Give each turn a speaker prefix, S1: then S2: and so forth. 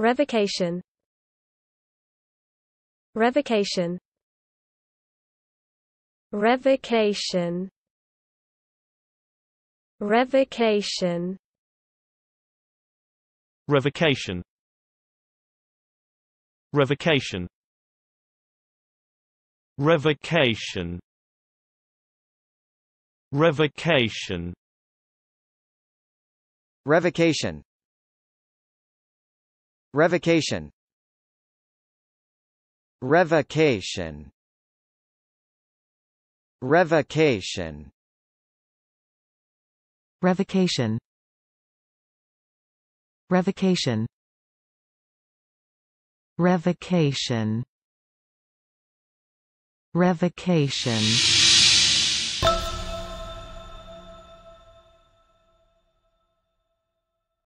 S1: Revocation Revocation Revocation Revocation Revocation Revocation Revocation Revocation Revocation Revocation Revocation Revocation Revocation Revocation Revocation Revocation